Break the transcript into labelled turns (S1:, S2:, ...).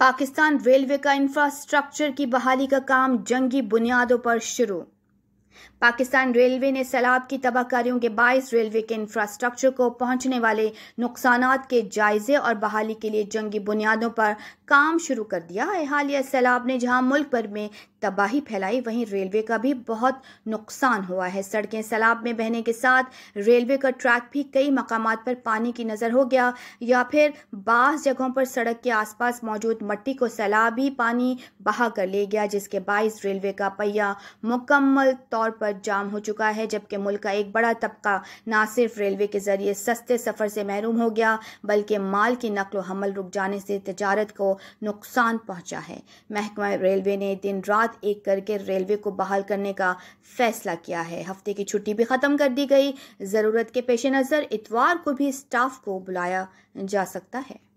S1: Pakistan railway का infrastructure की बहाली का काम जंगी बुनियादों पर शुरू पाकिस्तान रेलवे ने सैलाब की तबाहकारियों के बायस रेलवे के इंफ्रास्ट्रक्चर को पहुंचने वाले नुकसान के जायजे और बहाली के लिए जंगी बुनियादों पर काम शुरू कर दिया है हालिया सैलाब ने जहां मुल्क भर में तबाही फैलाई वहीं रेलवे का भी बहुत नुकसान हुआ है सड़कें सैलाब में बहने के साथ रेलवे का ट्रैक भी कई मकाम पर पानी की नज़र हो गया या फिर बास जगहों पर सड़क के आसपास मौजूद मट्टी को सैलाबी पानी बहा कर ले गया जिसके बायस रेलवे का पहिया मुकम्मल तौर पर जाम हो चुका है जबकि मुल्क का एक बड़ा तबका ना सिर्फ रेलवे के ज़रिए सस्ते सफ़र से महरूम हो गया बल्कि माल की नकल हमल रुक जाने से तजारत को नुकसान पहुँचा है महकमा रेलवे ने दिन रात साथ एक करके रेलवे को बहाल करने का फैसला किया है हफ्ते की छुट्टी भी ख़त्म कर दी गई ज़रूरत के पेश नज़र इतवार को भी स्टाफ को बुलाया जा सकता है